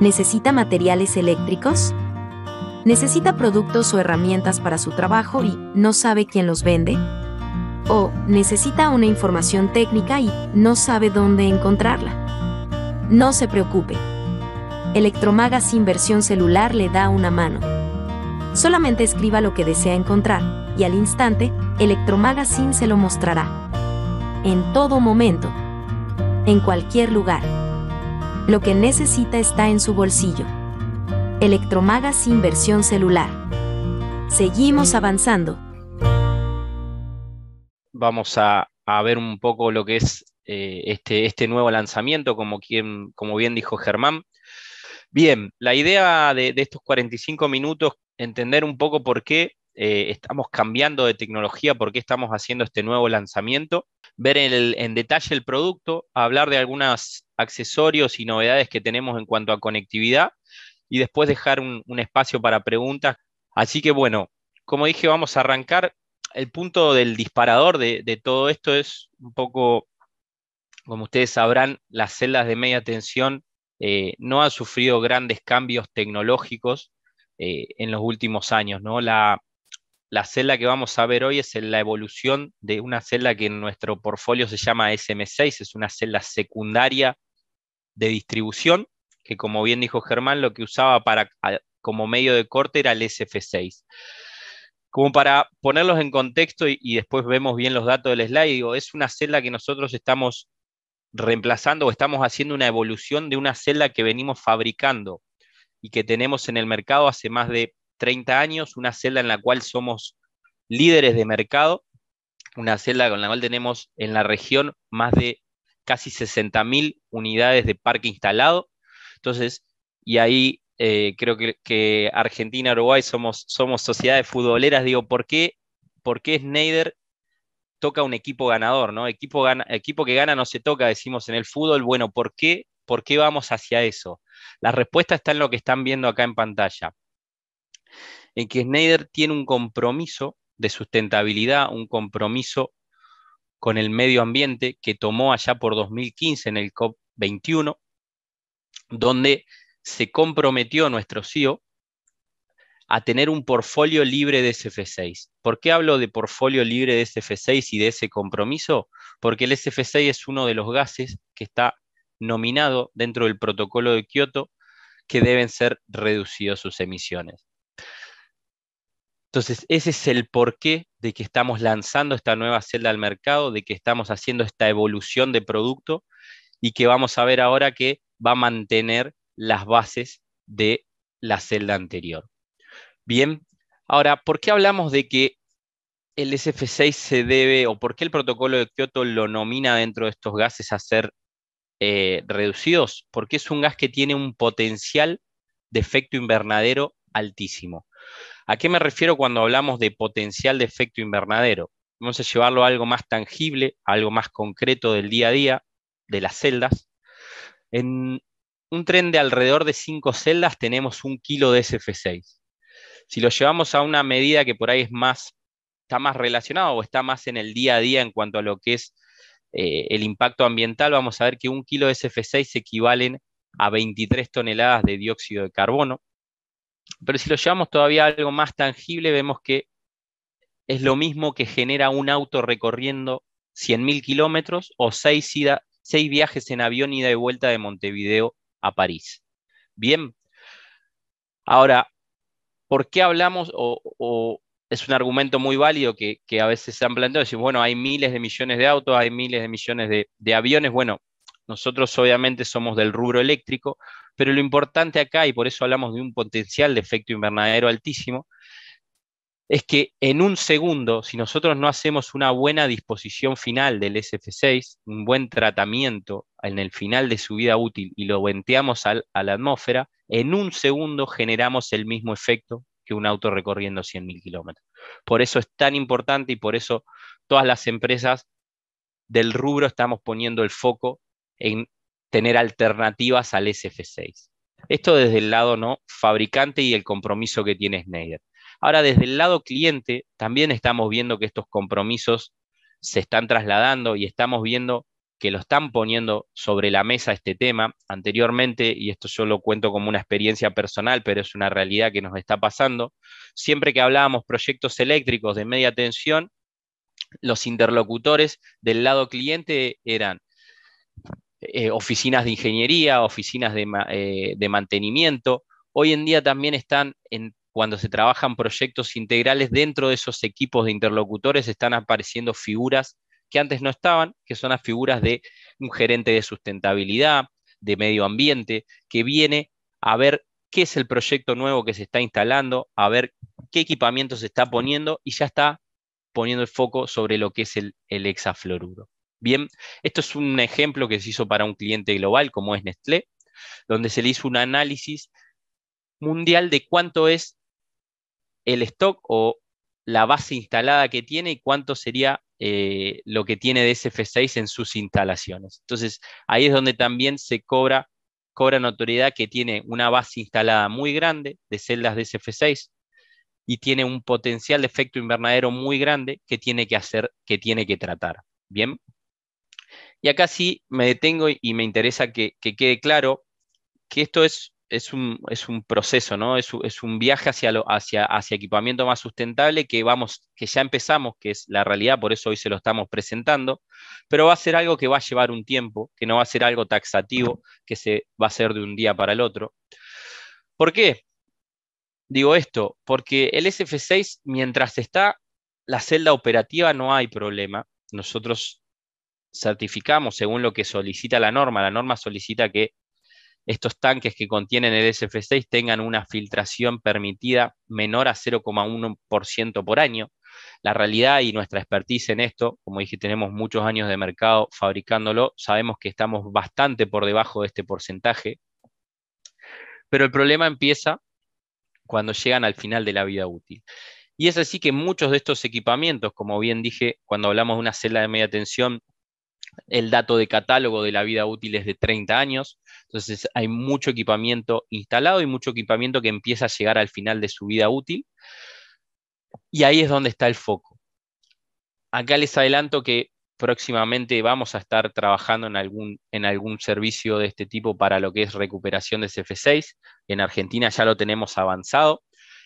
¿Necesita materiales eléctricos? ¿Necesita productos o herramientas para su trabajo y no sabe quién los vende? ¿O necesita una información técnica y no sabe dónde encontrarla? No se preocupe. Electromagazine versión celular le da una mano. Solamente escriba lo que desea encontrar y al instante, Electromagazine se lo mostrará. En todo momento. En cualquier lugar. Lo que necesita está en su bolsillo. sin versión celular. Seguimos avanzando. Vamos a, ver un poco lo que es eh, este, este, nuevo lanzamiento, como, bien dijo Germán. Bien, la idea de, estos 45 minutos, entender un poco por qué eh, estamos cambiando de tecnología, por qué estamos haciendo este nuevo lanzamiento ver en detalle el producto, hablar de algunos accesorios y novedades que tenemos en cuanto a conectividad y después dejar un, espacio para preguntas. Así que bueno, como dije, vamos a arrancar. El punto del disparador de, todo esto es un poco, como ustedes sabrán, las celdas de media tensión eh, no han sufrido grandes cambios tecnológicos eh, en los últimos años. ¿no? La, la celda que vamos a ver hoy es la evolución de una celda que en nuestro portfolio se llama SM6, es una celda secundaria de distribución, que como bien dijo Germán, lo que usaba para, como medio de corte era el SF6. Como para ponerlos en contexto y, después vemos bien los datos del slide, es una celda que nosotros estamos reemplazando o estamos haciendo una evolución de una celda que venimos fabricando y que tenemos en el mercado hace más de 30 años, una celda en la cual somos líderes de mercado, una celda con la cual tenemos en la región más de casi 60.000 unidades de parque instalado. Entonces, y ahí eh, creo que, Argentina, Uruguay somos, sociedades futboleras. Digo, ¿por qué, por toca un equipo ganador? ¿no? Equipo, equipo que gana no se toca, decimos en el fútbol. Bueno, ¿por qué, ¿por qué vamos hacia eso? La respuesta está en lo que están viendo acá en pantalla en que Schneider tiene un compromiso de sustentabilidad, un compromiso con el medio ambiente que tomó allá por 2015 en el COP21, donde se comprometió nuestro CEO a tener un portfolio libre de SF6. ¿Por qué hablo de portfolio libre de SF6 y de ese compromiso? Porque el SF6 es uno de los gases que está nominado dentro del protocolo de Kioto que deben ser reducidos sus emisiones. Entonces, ese es el porqué de que estamos lanzando esta nueva celda al mercado, de que estamos haciendo esta evolución de producto y que vamos a ver ahora que va a mantener las bases de la celda anterior. Bien, ahora, ¿por qué hablamos de que el SF6 se debe, o por qué el protocolo de Kioto lo nomina dentro de estos gases a ser eh, reducidos? Porque es un gas que tiene un potencial de efecto invernadero altísimo. ¿A qué me refiero cuando hablamos de potencial de efecto invernadero? Vamos a llevarlo a algo más tangible, a algo más concreto del día a día, de las celdas. En un tren de alrededor de 5 celdas tenemos un kilo de SF6. Si lo llevamos a una medida que por ahí es más, está más relacionado o está más en el día a día en cuanto a lo que es eh, el impacto ambiental, vamos a ver que un kilo de SF6 equivalen a 23 toneladas de dióxido de carbono. Pero si lo llevamos todavía a algo más tangible, vemos que es lo mismo que genera un auto recorriendo 100.000 kilómetros o seis viajes en avión ida y vuelta de Montevideo a París. Bien, ahora, ¿por qué hablamos o, es un argumento muy válido que, a veces se han planteado, decir, bueno, hay miles de millones de autos, hay miles de millones de, de aviones, bueno, nosotros obviamente somos del rubro eléctrico, pero lo importante acá, y por eso hablamos de un potencial de efecto invernadero altísimo, es que en un segundo, si nosotros no hacemos una buena disposición final del SF6, un buen tratamiento en el final de su vida útil y lo venteamos a la atmósfera, en un segundo generamos el mismo efecto que un auto recorriendo 100.000 kilómetros. Por eso es tan importante y por eso todas las empresas del rubro estamos poniendo el foco en tener alternativas al SF6. Esto desde el lado ¿no? fabricante y el compromiso que tiene Schneider. Ahora, desde el lado cliente, también estamos viendo que estos compromisos se están trasladando y estamos viendo que lo están poniendo sobre la mesa este tema. Anteriormente, y esto yo lo cuento como una experiencia personal, pero es una realidad que nos está pasando, siempre que hablábamos proyectos eléctricos de media tensión, los interlocutores del lado cliente eran eh, oficinas de ingeniería, oficinas eh, de, mantenimiento. Hoy en día también están, en, cuando se trabajan proyectos integrales dentro de esos equipos de interlocutores, están apareciendo figuras que antes no estaban, que son las figuras de un gerente de sustentabilidad, de medio ambiente, que viene a ver qué es el proyecto nuevo que se está instalando, a ver qué equipamiento se está poniendo y ya está poniendo el foco sobre lo que es el, el hexafluoruro. Bien, esto es un ejemplo que se hizo para un cliente global como es Nestlé, donde se le hizo un análisis mundial de cuánto es el stock o la base instalada que tiene y cuánto sería eh, lo que tiene de SF6 en sus instalaciones. Entonces, ahí es donde también se cobra, cobra notoriedad que tiene una base instalada muy grande de celdas de SF6 y tiene un potencial de efecto invernadero muy grande que tiene que hacer, que tiene que tratar. Bien. Y acá sí me detengo y, me interesa que, quede claro que esto es, es, un, proceso, ¿no? Es, un viaje hacia, lo, hacia, hacia, equipamiento más sustentable que, vamos, que ya empezamos, que es la realidad, por eso hoy se lo estamos presentando, pero va a ser algo que va a llevar un tiempo, que no va a ser algo taxativo, que se va a hacer de un día para el otro. ¿Por qué? Digo esto, porque el SF6, mientras está la celda operativa, no hay problema. Nosotros certificamos según lo que solicita la norma. La norma solicita que estos tanques que contienen el SF6 tengan una filtración permitida menor a 0,1% por año. La realidad y nuestra expertise en esto, como dije, tenemos muchos años de mercado fabricándolo, sabemos que estamos bastante por debajo de este porcentaje, pero el problema empieza cuando llegan al final de la vida útil. Y es así que muchos de estos equipamientos, como bien dije, cuando hablamos de una celda de media tensión, el dato de catálogo de la vida útil es de 30 años, entonces hay mucho equipamiento instalado y mucho equipamiento que empieza a llegar al final de su vida útil. Y ahí es donde está el foco. Acá les adelanto que próximamente vamos a estar trabajando en algún, en algún servicio de este tipo para lo que es recuperación de CF6. En Argentina ya lo tenemos avanzado.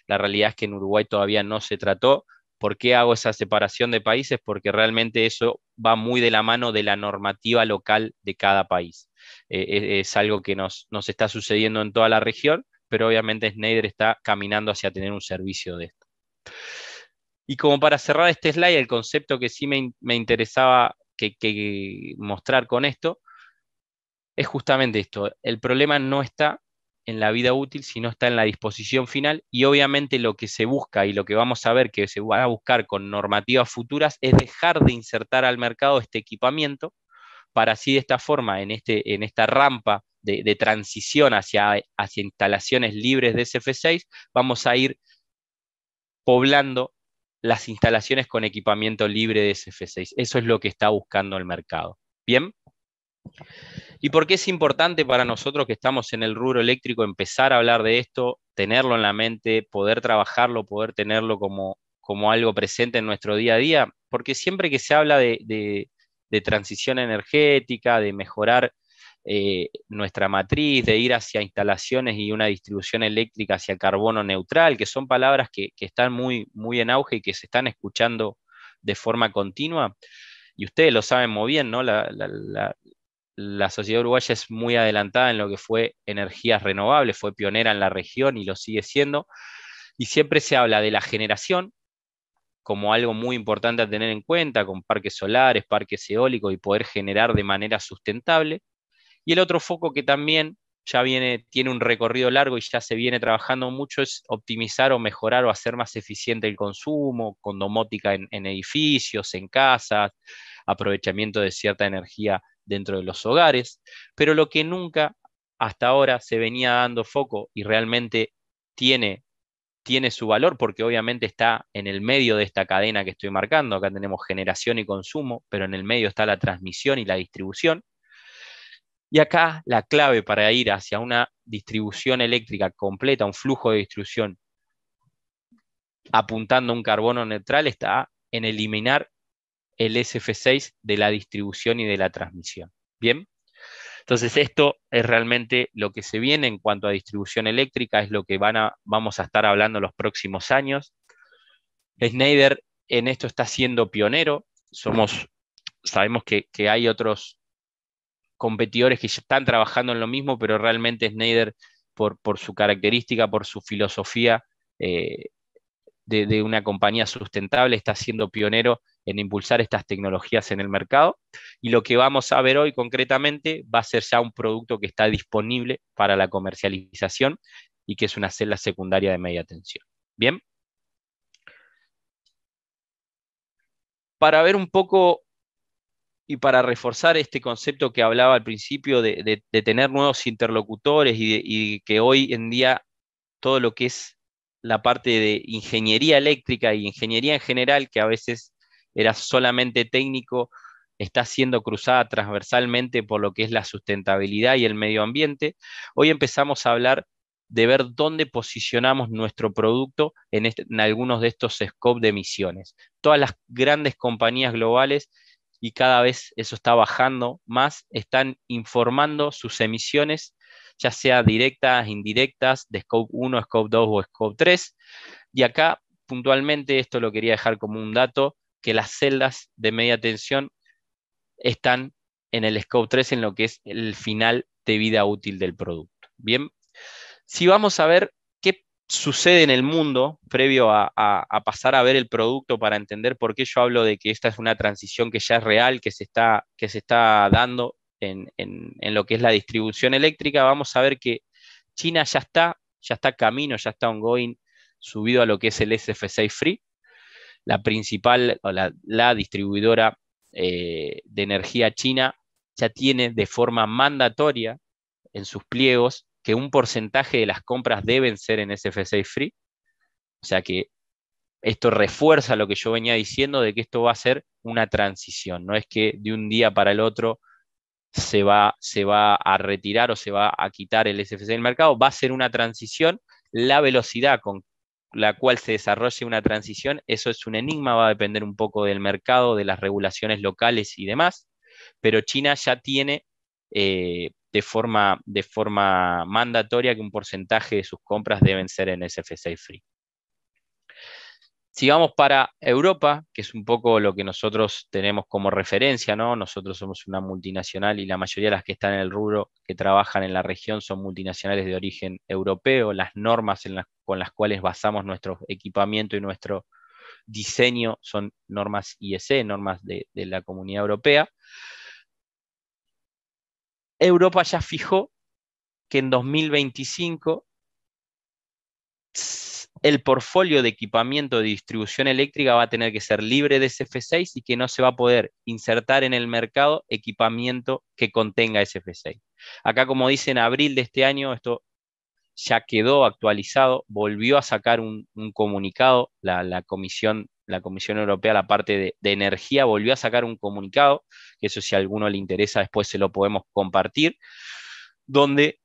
La realidad es que en Uruguay todavía no se trató, ¿Por qué hago esa separación de países? Porque realmente eso va muy de la mano de la normativa local de cada país. Eh, es, algo que nos, está sucediendo en toda la región, pero obviamente Schneider está caminando hacia tener un servicio de esto. Y como para cerrar este slide, el concepto que sí me, interesaba mostrar con esto es justamente esto. El problema no está en la vida útil, si no está en la disposición final y obviamente lo que se busca y lo que vamos a ver que se va a buscar con normativas futuras es dejar de insertar al mercado este equipamiento para así de esta forma en, este, en esta rampa de, transición hacia, hacia instalaciones libres de SF6 vamos a ir poblando las instalaciones con equipamiento libre de SF6. Eso es lo que está buscando el mercado. Bien. ¿Y por qué es importante para nosotros que estamos en el rubro eléctrico empezar a hablar de esto, tenerlo en la mente, poder trabajarlo, poder tenerlo como, como algo presente en nuestro día a día? Porque siempre que se habla de, transición energética, de mejorar eh, nuestra matriz, de ir hacia instalaciones y una distribución eléctrica hacia carbono neutral, que son palabras que, están muy, muy en auge y que se están escuchando de forma continua. Y ustedes lo saben muy bien, ¿no? la sociedad uruguaya es muy adelantada en lo que fue energías renovables, fue pionera en la región y lo sigue siendo. Y siempre se habla de la generación como algo muy importante a tener en cuenta, con parques solares, parques eólicos y poder generar de manera sustentable. Y el otro foco que también ya viene, tiene un recorrido largo y ya se viene trabajando mucho, es optimizar o mejorar o hacer más eficiente el consumo, con domótica en, edificios, en casas, aprovechamiento de cierta energía dentro de los hogares, pero lo que nunca hasta ahora se venía dando foco y realmente tiene, tiene su valor porque obviamente está en el medio de esta cadena que estoy marcando, acá tenemos generación y consumo, pero en el medio está la transmisión y la distribución, y acá la clave para ir hacia una distribución eléctrica completa, un flujo de distribución apuntando a un carbono neutral, está en eliminar el SF6 de la distribución y de la transmisión. Bien. Entonces, esto es realmente lo que se viene en cuanto a distribución eléctrica, es lo que van a, vamos a estar hablando los próximos años. Schneider en esto está siendo pionero. Somos, sabemos que, que hay otros competidores que ya están trabajando en lo mismo, pero realmente Snyder, por, su característica, por su filosofía eh, de, una compañía sustentable, está siendo pionero en impulsar estas tecnologías en el mercado. Y lo que vamos a ver hoy concretamente va a ser ya un producto que está disponible para la comercialización y que es una celda secundaria de media tensión. Bien. Para ver un poco y para reforzar este concepto que hablaba al principio de, tener nuevos interlocutores y, que hoy en día todo lo que es la parte de ingeniería eléctrica y ingeniería en general, que a veces era solamente técnico, está siendo cruzada transversalmente por lo que es la sustentabilidad y el medio ambiente. Hoy empezamos a hablar de ver dónde posicionamos nuestro producto en, este, en algunos de estos scopes de emisiones. Todas las grandes compañías globales y cada vez eso está bajando más, están informando sus emisiones, ya sea directas, indirectas, de Scope 1, Scope 2 o Scope 3. Y acá, puntualmente, esto lo quería dejar como un dato, que las celdas de media tensión están en el Scope 3, en lo que es el final de vida útil del producto. Bien, si vamos a ver sucede en el mundo previo a, pasar a ver el producto para entender por qué yo hablo de que esta es una transición que ya es real, que se está, que se está dando en, lo que es la distribución eléctrica, vamos a ver que China ya está, ya está camino, ya está ongoing, subido a lo que es el SF6 Free, la principal la, distribuidora eh, de energía china ya tiene de forma mandatoria en sus pliegos que un porcentaje de las compras deben ser en SFC Free. O sea que esto refuerza lo que yo venía diciendo de que esto va a ser una transición, no es que de un día para el otro se va, se va a retirar o se va a quitar el SFC del mercado, va a ser una transición, la velocidad con la cual se desarrolle una transición, eso es un enigma, va a depender un poco del mercado, de las regulaciones locales y demás, pero China ya tiene eh, de forma, de forma mandatoria que un porcentaje de sus compras deben ser en SFC Free. Sigamos para Europa, que es un poco lo que nosotros tenemos como referencia, ¿no? Nosotros somos una multinacional y la mayoría de las que están en el rubro, que trabajan en la región, son multinacionales de origen europeo. Las normas con las cuales basamos nuestro equipamiento y nuestro diseño son normas IEC, normas de la Comunidad Europea. Europa ya fijó que en 2025 el portfolio de equipamiento de distribución eléctrica va a tener que ser libre de SF6 y que no se va a poder insertar en el mercado equipamiento que contenga SF6. Acá, como dice, en abril de este año, esto ya quedó actualizado, volvió a sacar un, comunicado la, la Comisión la Comisión Europea, la parte de, energía, volvió a sacar un comunicado, que eso si a alguno le interesa después se lo podemos compartir, donde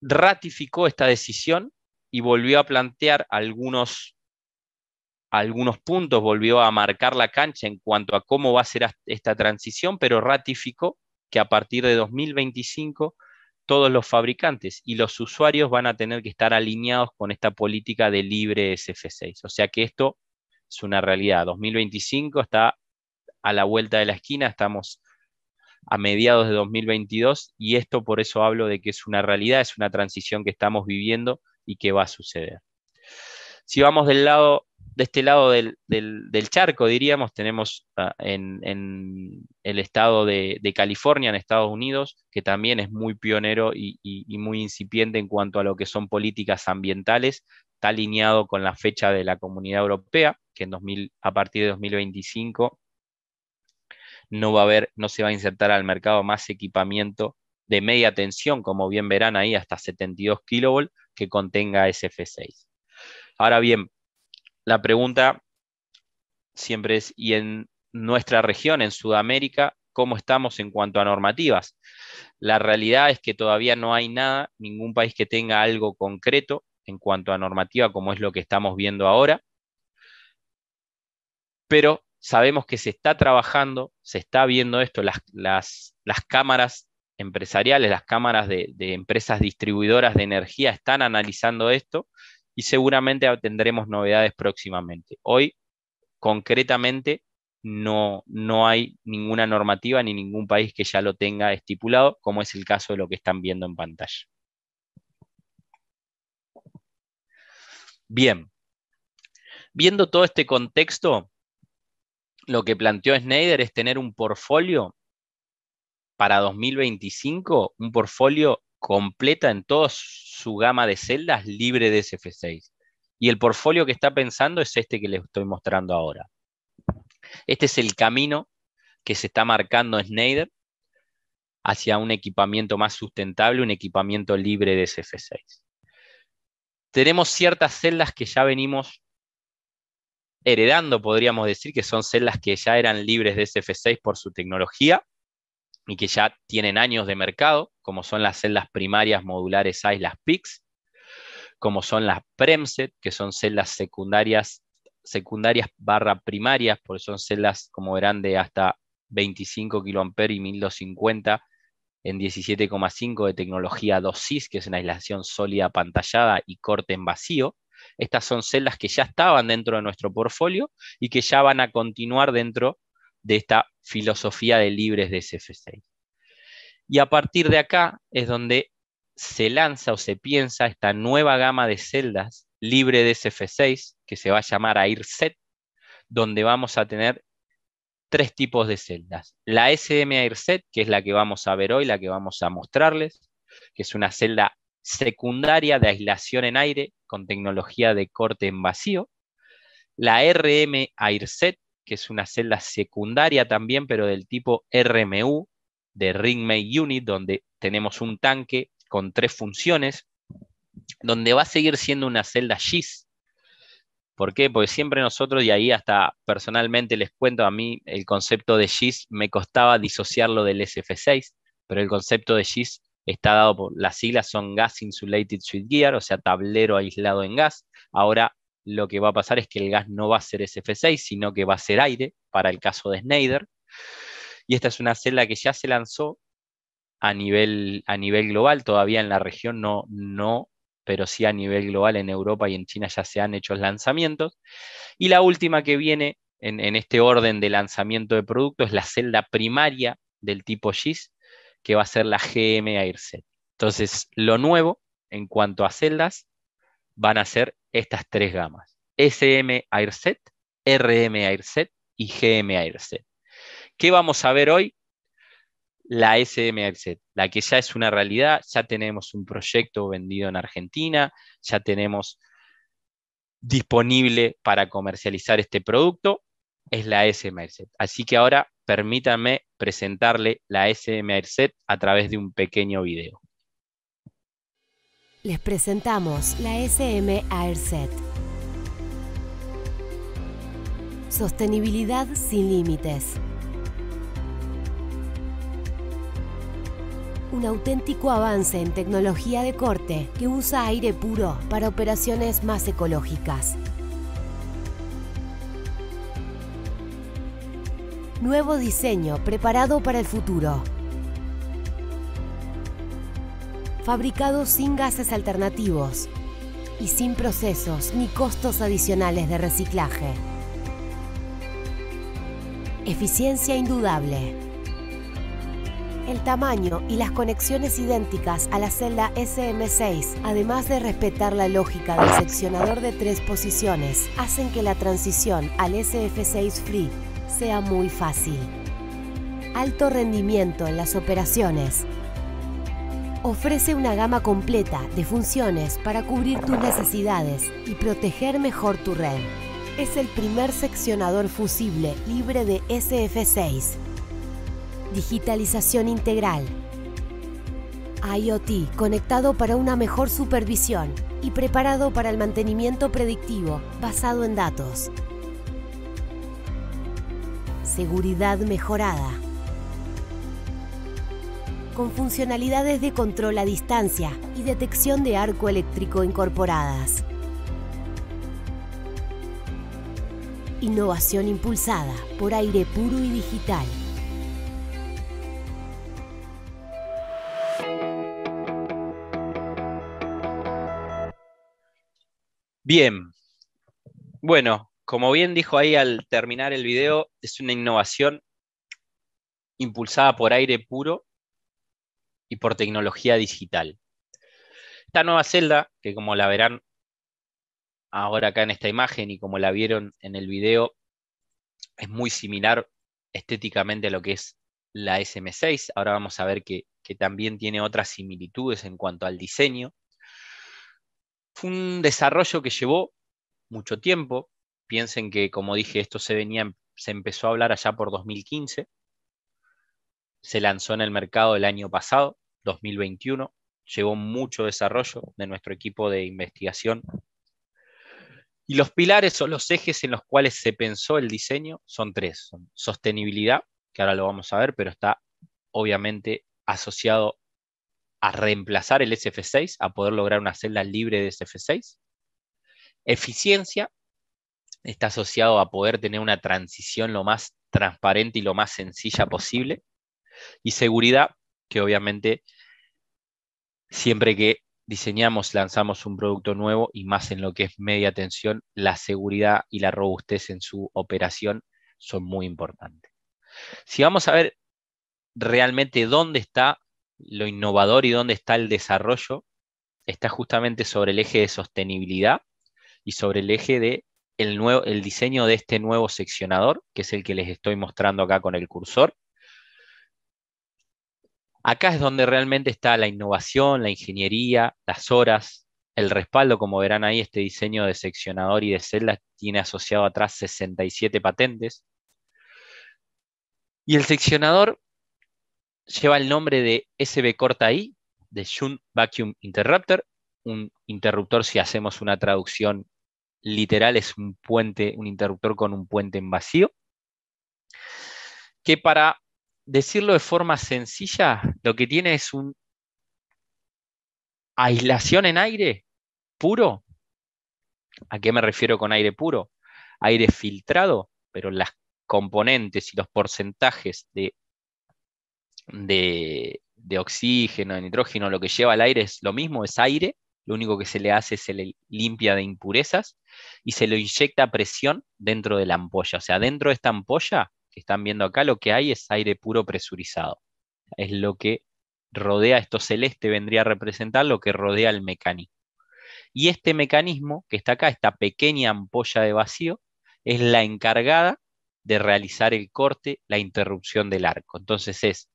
ratificó esta decisión y volvió a plantear algunos, algunos puntos, volvió a marcar la cancha en cuanto a cómo va a ser esta transición, pero ratificó que a partir de 2025 todos los fabricantes y los usuarios van a tener que estar alineados con esta política de libre SF6. O sea que esto es una realidad. 2025 está a la vuelta de la esquina, estamos a mediados de 2022 y esto por eso hablo de que es una realidad, es una transición que estamos viviendo y que va a suceder. Si vamos del lado, de este lado del, charco, diríamos, tenemos ah, en, el estado de, California, en Estados Unidos, que también es muy pionero y muy incipiente en cuanto a lo que son políticas ambientales, está alineado con la fecha de la Comunidad Europea que 2000, a partir de 2025 no va a haber, no se va a insertar al mercado más equipamiento de media tensión, como bien verán ahí, hasta 72 kilovolts, que contenga SF6. Ahora bien, la pregunta siempre es, ¿y en nuestra región, en Sudamérica, cómo estamos en cuanto a normativas? La realidad es que todavía no hay nada, ningún país que tenga algo concreto en cuanto a normativa como es lo que estamos viendo ahora pero sabemos que se está trabajando, se está viendo esto, las, cámaras empresariales, las cámaras de, empresas distribuidoras de energía están analizando esto y seguramente tendremos novedades próximamente. Hoy, concretamente, no, no hay ninguna normativa ni ningún país que ya lo tenga estipulado, como es el caso de lo que están viendo en pantalla. Bien, viendo todo este contexto, lo que planteó Snyder es tener un portfolio para 2025, un portfolio completa en toda su gama de celdas libre de SF6. Y el portfolio que está pensando es este que les estoy mostrando ahora. Este es el camino que se está marcando Snyder hacia un equipamiento más sustentable, un equipamiento libre de SF6. Tenemos ciertas celdas que ya venimos heredando, podríamos decir, que son celdas que ya eran libres de SF6 por su tecnología y que ya tienen años de mercado, como son las celdas primarias modulares islas PIX, como son las PREMSET, que son celdas secundarias, secundarias barra primarias, porque son celdas, como eran de hasta 25 kA y 1250 en 17,5 de tecnología 2 que es una aislación sólida pantallada y corte en vacío, estas son celdas que ya estaban dentro de nuestro portfolio y que ya van a continuar dentro de esta filosofía de libres de SF6. Y a partir de acá es donde se lanza o se piensa esta nueva gama de celdas libre de SF6 que se va a llamar AIRSET, donde vamos a tener tres tipos de celdas. La SM AIRSET, que es la que vamos a ver hoy, la que vamos a mostrarles, que es una celda secundaria de aislación en aire con tecnología de corte en vacío, la RM AirSet, que es una celda secundaria también, pero del tipo RMU, de Ring Unit, donde tenemos un tanque con tres funciones, donde va a seguir siendo una celda GIS. ¿Por qué? Porque siempre nosotros, y ahí hasta personalmente les cuento, a mí el concepto de GIS me costaba disociarlo del SF6, pero el concepto de GIS está dado por las siglas son Gas Insulated Gear, o sea, tablero aislado en gas. Ahora lo que va a pasar es que el gas no va a ser SF6, sino que va a ser aire, para el caso de Snyder. Y esta es una celda que ya se lanzó a nivel, a nivel global, todavía en la región no, no, pero sí a nivel global en Europa y en China ya se han hecho lanzamientos. Y la última que viene en, en este orden de lanzamiento de productos es la celda primaria del tipo GIS, que va a ser la GM Airset. Entonces, lo nuevo en cuanto a celdas van a ser estas tres gamas: SM Airset, RM Airset y GM Airset. ¿Qué vamos a ver hoy? La SM Airset, la que ya es una realidad, ya tenemos un proyecto vendido en Argentina, ya tenemos disponible para comercializar este producto, es la SM Airset. Así que ahora permítanme presentarle la SM Airset a través de un pequeño video. Les presentamos la SM Airset. Sostenibilidad sin límites. Un auténtico avance en tecnología de corte que usa aire puro para operaciones más ecológicas. Nuevo diseño preparado para el futuro. Fabricado sin gases alternativos y sin procesos ni costos adicionales de reciclaje. Eficiencia indudable. El tamaño y las conexiones idénticas a la celda SM6, además de respetar la lógica del seccionador de tres posiciones, hacen que la transición al SF6 Free sea muy fácil. Alto rendimiento en las operaciones. Ofrece una gama completa de funciones para cubrir tus necesidades y proteger mejor tu red. Es el primer seccionador fusible libre de SF6. Digitalización integral. IoT conectado para una mejor supervisión y preparado para el mantenimiento predictivo basado en datos seguridad mejorada. Con funcionalidades de control a distancia y detección de arco eléctrico incorporadas. Innovación impulsada por aire puro y digital. Bien, bueno, como bien dijo ahí al terminar el video, es una innovación impulsada por aire puro y por tecnología digital. Esta nueva celda, que como la verán ahora acá en esta imagen y como la vieron en el video, es muy similar estéticamente a lo que es la SM6. Ahora vamos a ver que, también tiene otras similitudes en cuanto al diseño. Fue un desarrollo que llevó mucho tiempo, Piensen que, como dije, esto se se empezó a hablar allá por 2015, se lanzó en el mercado el año pasado, 2021, llevó mucho desarrollo de nuestro equipo de investigación. Y los pilares o los ejes en los cuales se pensó el diseño son tres. sostenibilidad, que ahora lo vamos a ver, pero está obviamente asociado a reemplazar el SF6, a poder lograr una celda libre de SF6. Eficiencia, está asociado a poder tener una transición lo más transparente y lo más sencilla posible. Y seguridad, que obviamente siempre que diseñamos, lanzamos un producto nuevo y más en lo que es media tensión, la seguridad y la robustez en su operación son muy importantes. Si vamos a ver realmente dónde está lo innovador y dónde está el desarrollo, está justamente sobre el eje de sostenibilidad y sobre el eje de el, nuevo, el diseño de este nuevo seccionador, que es el que les estoy mostrando acá con el cursor. Acá es donde realmente está la innovación, la ingeniería, las horas, el respaldo, como verán ahí, este diseño de seccionador y de celdas tiene asociado atrás 67 patentes. Y el seccionador lleva el nombre de SB corta I, de Shunt Vacuum Interrupter, un interruptor si hacemos una traducción literal es un puente, un interruptor con un puente en vacío, que para decirlo de forma sencilla, lo que tiene es un aislación en aire puro. ¿A qué me refiero con aire puro? Aire filtrado, pero las componentes y los porcentajes de, de, oxígeno, de nitrógeno, lo que lleva al aire es lo mismo, es aire, lo único que se le hace es se le limpia de impurezas y se lo inyecta a presión dentro de la ampolla. O sea, dentro de esta ampolla que están viendo acá, lo que hay es aire puro presurizado. Es lo que rodea, esto celeste vendría a representar lo que rodea el mecanismo. Y este mecanismo que está acá, esta pequeña ampolla de vacío, es la encargada de realizar el corte, la interrupción del arco. Entonces es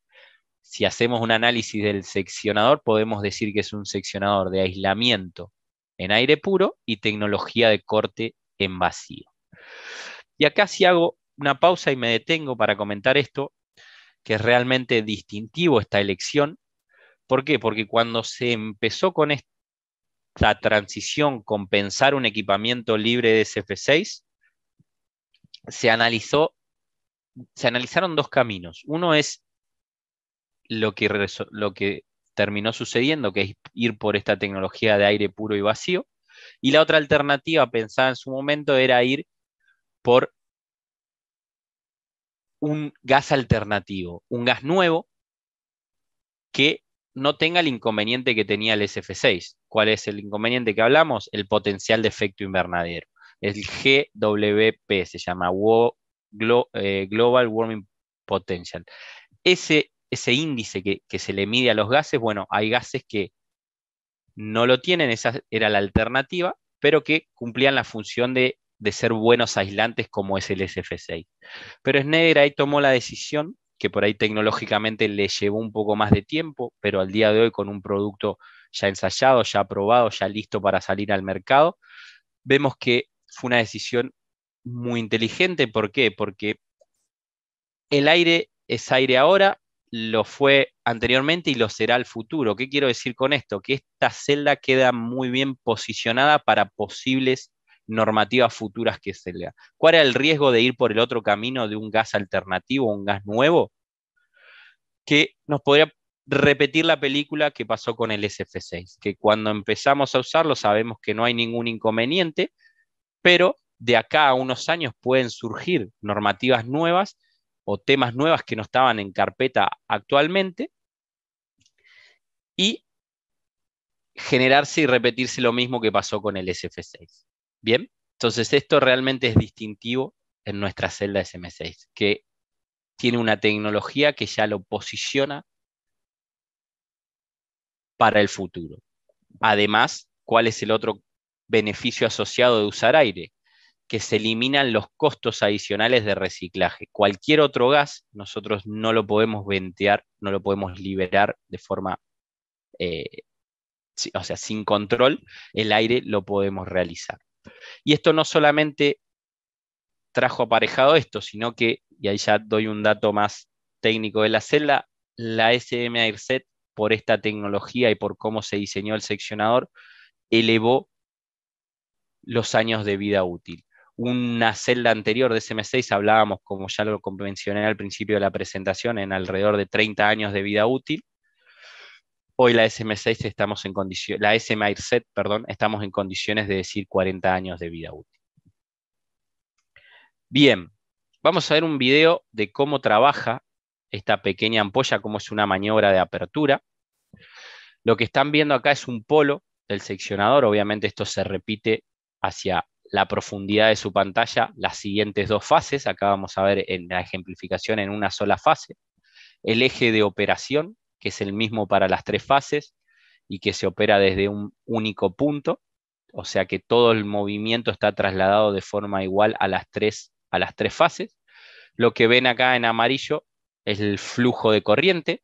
si hacemos un análisis del seccionador, podemos decir que es un seccionador de aislamiento en aire puro y tecnología de corte en vacío. Y acá si hago una pausa y me detengo para comentar esto, que es realmente distintivo esta elección. ¿Por qué? Porque cuando se empezó con esta transición, con pensar un equipamiento libre de SF6, se analizó, se analizaron dos caminos. Uno es lo que, terminó sucediendo, que es ir por esta tecnología de aire puro y vacío. Y la otra alternativa pensada en su momento era ir por un gas alternativo, un gas nuevo que no tenga el inconveniente que tenía el SF6. ¿Cuál es el inconveniente que hablamos? El potencial de efecto invernadero. El GWP se llama eh, Global Warming Potential. Ese ese índice que, se le mide a los gases, bueno, hay gases que no lo tienen, esa era la alternativa, pero que cumplían la función de, ser buenos aislantes como es el SF6. Pero Schneider ahí tomó la decisión, que por ahí tecnológicamente le llevó un poco más de tiempo, pero al día de hoy con un producto ya ensayado, ya aprobado, ya listo para salir al mercado, vemos que fue una decisión muy inteligente. ¿Por qué? Porque el aire es aire ahora, lo fue anteriormente y lo será al futuro. ¿Qué quiero decir con esto? Que esta celda queda muy bien posicionada para posibles normativas futuras que se lea. ¿Cuál era el riesgo de ir por el otro camino de un gas alternativo, un gas nuevo? Que nos podría repetir la película que pasó con el SF6, que cuando empezamos a usarlo sabemos que no hay ningún inconveniente, pero de acá a unos años pueden surgir normativas nuevas o temas nuevas que no estaban en carpeta actualmente y generarse y repetirse lo mismo que pasó con el SF6. Bien, entonces esto realmente es distintivo en nuestra celda SM6, que tiene una tecnología que ya lo posiciona para el futuro. Además, ¿cuál es el otro beneficio asociado de usar aire? que se eliminan los costos adicionales de reciclaje. Cualquier otro gas nosotros no lo podemos ventear, no lo podemos liberar de forma, eh, o sea, sin control, el aire lo podemos realizar. Y esto no solamente trajo aparejado esto, sino que, y ahí ya doy un dato más técnico de la celda, la SM AirSet por esta tecnología y por cómo se diseñó el seccionador, elevó los años de vida útil una celda anterior de SM6 hablábamos, como ya lo mencioné al principio de la presentación, en alrededor de 30 años de vida útil. Hoy la SM6 estamos en condiciones, la SM perdón, estamos en condiciones de decir 40 años de vida útil. Bien, vamos a ver un video de cómo trabaja esta pequeña ampolla, cómo es una maniobra de apertura. Lo que están viendo acá es un polo del seccionador, obviamente esto se repite hacia la profundidad de su pantalla las siguientes dos fases. Acá vamos a ver en la ejemplificación en una sola fase. El eje de operación, que es el mismo para las tres fases y que se opera desde un único punto, o sea que todo el movimiento está trasladado de forma igual a las tres, a las tres fases. Lo que ven acá en amarillo es el flujo de corriente.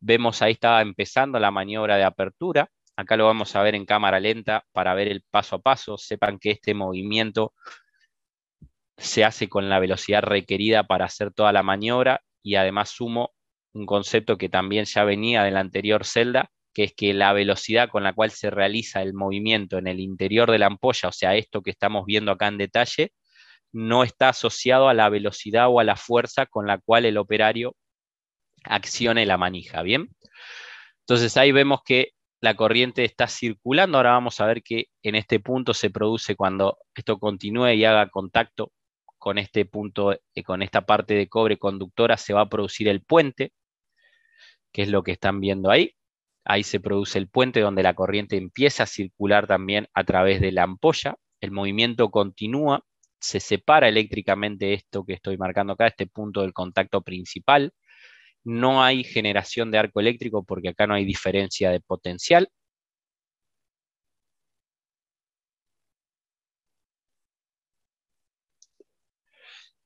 Vemos ahí estaba empezando la maniobra de apertura, Acá lo vamos a ver en cámara lenta para ver el paso a paso. Sepan que este movimiento se hace con la velocidad requerida para hacer toda la maniobra y además sumo un concepto que también ya venía de la anterior celda, que es que la velocidad con la cual se realiza el movimiento en el interior de la ampolla, o sea, esto que estamos viendo acá en detalle, no está asociado a la velocidad o a la fuerza con la cual el operario accione la manija, ¿bien? Entonces ahí vemos que la corriente está circulando. Ahora vamos a ver que en este punto se produce cuando esto continúe y haga contacto con este punto, eh, con esta parte de cobre conductora, se va a producir el puente, que es lo que están viendo ahí. Ahí se produce el puente donde la corriente empieza a circular también a través de la ampolla. El movimiento continúa, se separa eléctricamente esto que estoy marcando acá, este punto del contacto principal no hay generación de arco eléctrico porque acá no hay diferencia de potencial.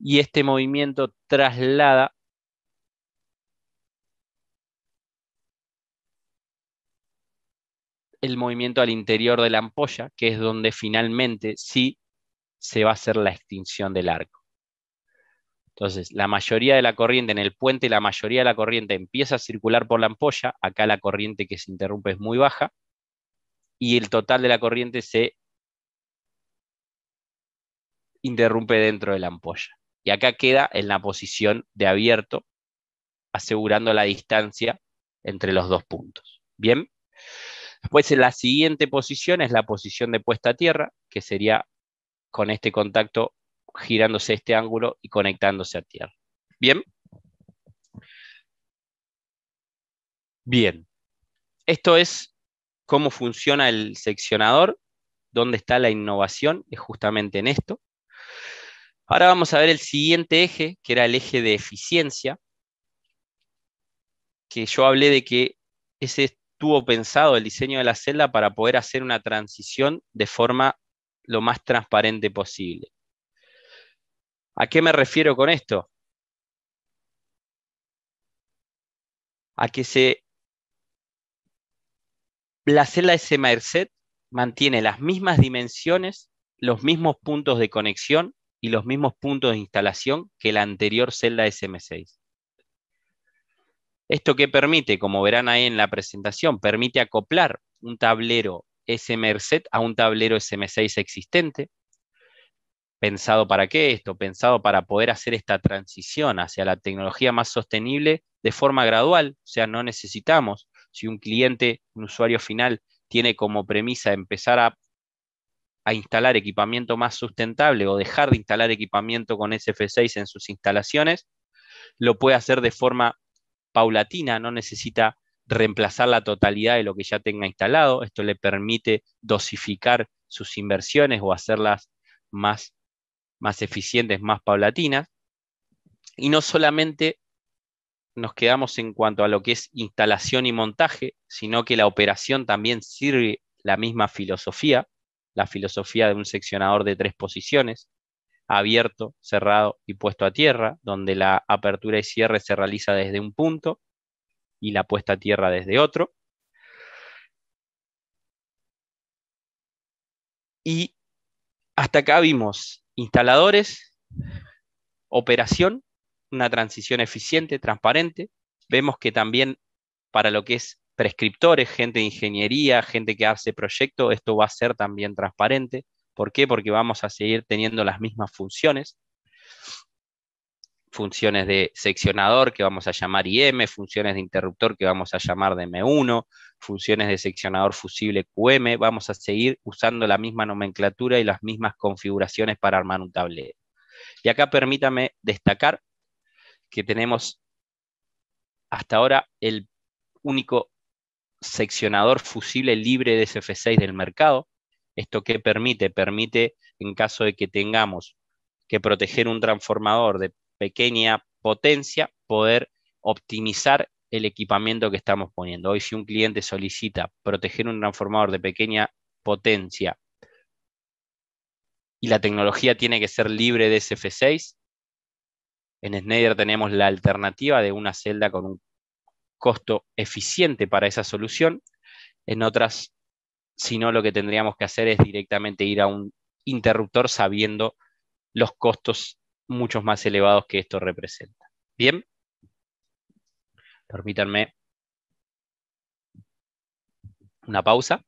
Y este movimiento traslada el movimiento al interior de la ampolla, que es donde finalmente sí se va a hacer la extinción del arco. Entonces, la mayoría de la corriente en el puente, la mayoría de la corriente empieza a circular por la ampolla, acá la corriente que se interrumpe es muy baja, y el total de la corriente se interrumpe dentro de la ampolla. Y acá queda en la posición de abierto, asegurando la distancia entre los dos puntos. Bien. Después, en la siguiente posición es la posición de puesta a tierra, que sería con este contacto girándose este ángulo y conectándose a tierra. ¿Bien? Bien. Esto es cómo funciona el seccionador, dónde está la innovación, es justamente en esto. Ahora vamos a ver el siguiente eje, que era el eje de eficiencia, que yo hablé de que ese estuvo pensado el diseño de la celda para poder hacer una transición de forma lo más transparente posible. ¿A qué me refiero con esto? A que la celda S mantiene las mismas dimensiones, los mismos puntos de conexión y los mismos puntos de instalación que la anterior celda SM6. Esto que permite, como verán ahí en la presentación, permite acoplar un tablero SMRZ a un tablero SM6 existente, pensado para qué esto, pensado para poder hacer esta transición hacia la tecnología más sostenible de forma gradual, o sea, no necesitamos, si un cliente, un usuario final, tiene como premisa empezar a, instalar equipamiento más sustentable o dejar de instalar equipamiento con SF6 en sus instalaciones, lo puede hacer de forma paulatina, no necesita reemplazar la totalidad de lo que ya tenga instalado, esto le permite dosificar sus inversiones o hacerlas más más eficientes, más paulatinas. Y no solamente nos quedamos en cuanto a lo que es instalación y montaje, sino que la operación también sirve la misma filosofía, la filosofía de un seccionador de tres posiciones, abierto, cerrado y puesto a tierra, donde la apertura y cierre se realiza desde un punto y la puesta a tierra desde otro. Y hasta acá vimos instaladores, operación, una transición eficiente, transparente. Vemos que también para lo que es prescriptores, gente de ingeniería, gente que hace proyecto, esto va a ser también transparente. ¿Por qué? Porque vamos a seguir teniendo las mismas funciones funciones de seccionador que vamos a llamar IM, funciones de interruptor que vamos a llamar DM1, funciones de seccionador fusible QM, vamos a seguir usando la misma nomenclatura y las mismas configuraciones para armar un tablero. Y acá permítame destacar que tenemos hasta ahora el único seccionador fusible libre de SF6 del mercado. ¿Esto qué permite? Permite, en caso de que tengamos que proteger un transformador de pequeña potencia poder optimizar el equipamiento que estamos poniendo. Hoy si un cliente solicita proteger un transformador de pequeña potencia y la tecnología tiene que ser libre de SF6, en Snyder tenemos la alternativa de una celda con un costo eficiente para esa solución. En otras, si no, lo que tendríamos que hacer es directamente ir a un interruptor sabiendo los costos muchos más elevados que esto representa. Bien, permítanme una pausa.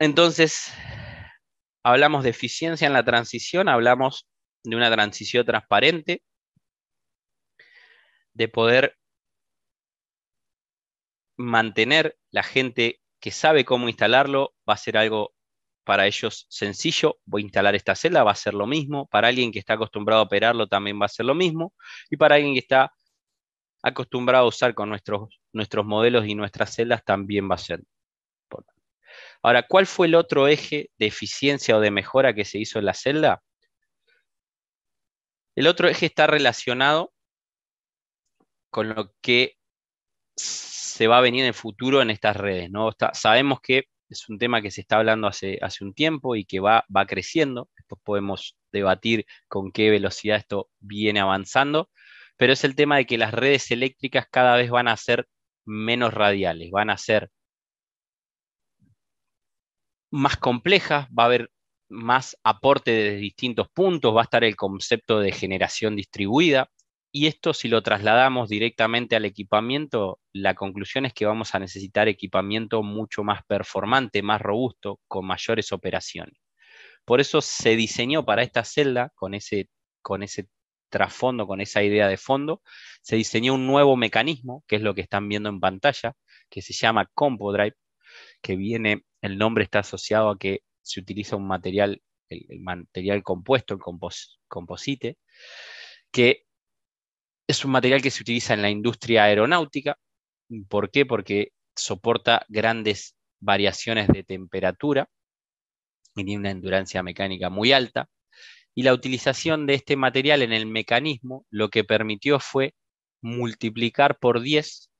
Entonces, hablamos de eficiencia en la transición, hablamos de una transición transparente, de poder mantener la gente que sabe cómo instalarlo, va a ser algo para ellos sencillo, voy a instalar esta celda, va a ser lo mismo, para alguien que está acostumbrado a operarlo también va a ser lo mismo, y para alguien que está acostumbrado a usar con nuestros, nuestros modelos y nuestras celdas también va a ser. Ahora, ¿cuál fue el otro eje de eficiencia o de mejora que se hizo en la celda? El otro eje está relacionado con lo que se va a venir en el futuro en estas redes. ¿no? sabemos que es un tema que se está hablando hace, hace un tiempo y que va, va creciendo. Después podemos debatir con qué velocidad esto viene avanzando, pero es el tema de que las redes eléctricas cada vez van a ser menos radiales, van a ser más complejas, va a haber más aporte desde distintos puntos, va a estar el concepto de generación distribuida, y esto si lo trasladamos directamente al equipamiento, la conclusión es que vamos a necesitar equipamiento mucho más performante, más robusto, con mayores operaciones. Por eso se diseñó para esta celda, con ese, trasfondo, con esa idea de fondo, se diseñó un nuevo mecanismo, que es lo que están viendo en pantalla, que se llama CompoDrive, que viene, el nombre está asociado a que se utiliza un material, el, material compuesto, el composite, que es un material que se utiliza en la industria aeronáutica. ¿Por qué? Porque soporta grandes variaciones de temperatura y tiene una endurancia mecánica muy alta. Y la utilización de este material en el mecanismo lo que permitió fue multiplicar por 10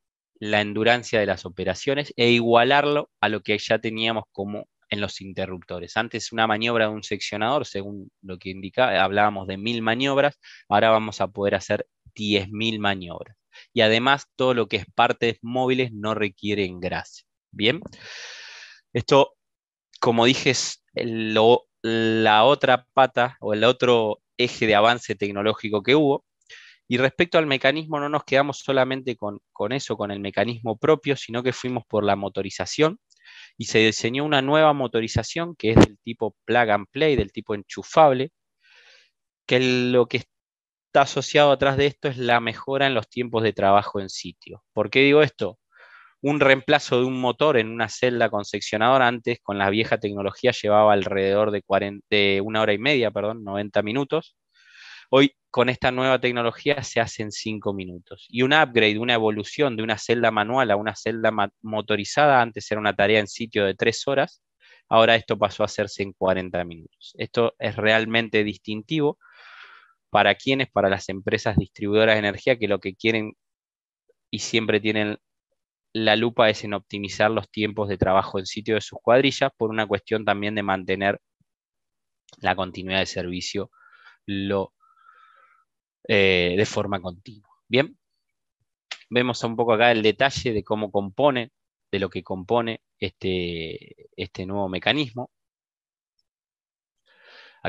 la endurancia de las operaciones e igualarlo a lo que ya teníamos como en los interruptores. Antes una maniobra de un seccionador, según lo que indicaba, hablábamos de mil maniobras, ahora vamos a poder hacer 10.000 maniobras. Y además todo lo que es partes móviles no requiere engrase. Bien, esto, como dije, es lo, la otra pata o el otro eje de avance tecnológico que hubo. Y respecto al mecanismo, no nos quedamos solamente con, con eso, con el mecanismo propio, sino que fuimos por la motorización y se diseñó una nueva motorización que es del tipo plug and play, del tipo enchufable, que lo que asociado atrás de esto es la mejora en los tiempos de trabajo en sitio. ¿Por qué digo esto? Un reemplazo de un motor en una celda con seccionador antes, con la vieja tecnología, llevaba alrededor de, una hora y media, perdón, 90 minutos. Hoy con esta nueva tecnología se hace en 5 minutos. Y un upgrade, una evolución de una celda manual a una celda motorizada, antes era una tarea en sitio de 3 horas, ahora esto pasó a hacerse en 40 minutos. Esto es realmente distintivo ¿Para quiénes? Para las empresas distribuidoras de energía que lo que quieren y siempre tienen la lupa es en optimizar los tiempos de trabajo en sitio de sus cuadrillas por una cuestión también de mantener la continuidad de servicio eh, de forma continua. Bien, vemos un poco acá el detalle de cómo compone, de lo que compone este, este nuevo mecanismo.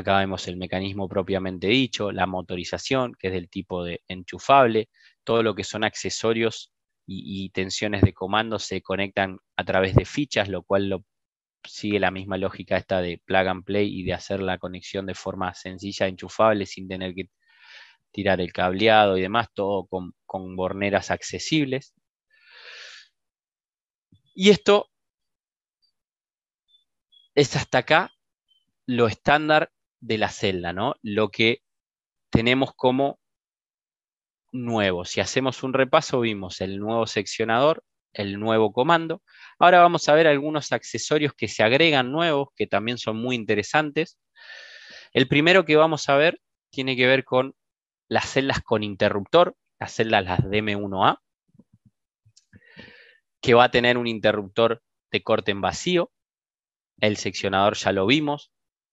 Acá vemos el mecanismo propiamente dicho, la motorización, que es del tipo de enchufable, todo lo que son accesorios y, tensiones de comando se conectan a través de fichas, lo cual sigue la misma lógica esta de plug and play y de hacer la conexión de forma sencilla, enchufable, sin tener que tirar el cableado y demás, todo con borneras accesibles. Y esto es hasta acá lo estándar de la celda, ¿no? Lo que tenemos como nuevo. Si hacemos un repaso, vimos el nuevo seccionador, el nuevo comando. Ahora vamos a ver algunos accesorios que se agregan nuevos, que también son muy interesantes. El primero que vamos a ver tiene que ver con las celdas con interruptor, las celdas las DM1A, que va a tener un interruptor de corte en vacío. El seccionador ya lo vimos,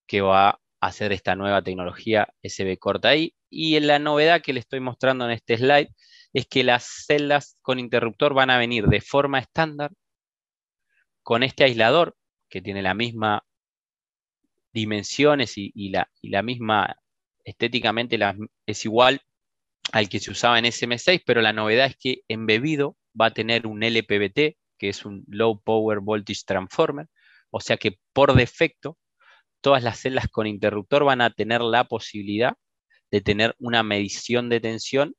que va hacer esta nueva tecnología SB corta I. Y la novedad que le estoy mostrando en este slide es que las celdas con interruptor van a venir de forma estándar con este aislador que tiene las mismas dimensiones y, la, la, misma estéticamente es igual al que se usaba en SM6, pero la novedad es que embebido va a tener un LPBT, que es un Low Power Voltage Transformer, o sea que por defecto todas las celdas con interruptor van a tener la posibilidad de tener una medición de tensión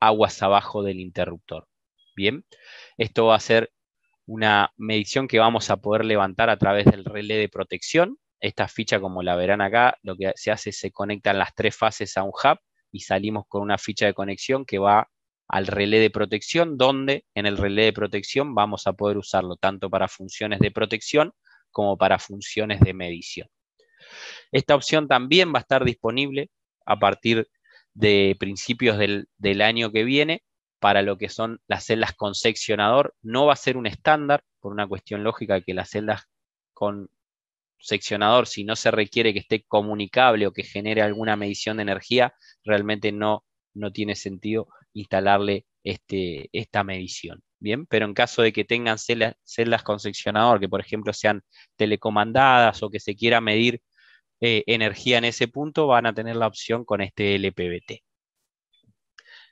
aguas abajo del interruptor. Bien, esto va a ser una medición que vamos a poder levantar a través del relé de protección. Esta ficha, como la verán acá, lo que se hace es se conectan las tres fases a un hub y salimos con una ficha de conexión que va al relé de protección, donde en el relé de protección vamos a poder usarlo tanto para funciones de protección como para funciones de medición. Esta opción también va a estar disponible a partir de principios del, año que viene para lo que son las celdas con seccionador. No va a ser un estándar, por una cuestión lógica, que las celdas con seccionador, si no se requiere que esté comunicable o que genere alguna medición de energía, realmente no, no tiene sentido instalarle este, esta medición. Bien, pero en caso de que tengan celdas, celdas con seccionador, que por ejemplo sean telecomandadas o que se quiera medir eh, energía en ese punto, van a tener la opción con este LPBT.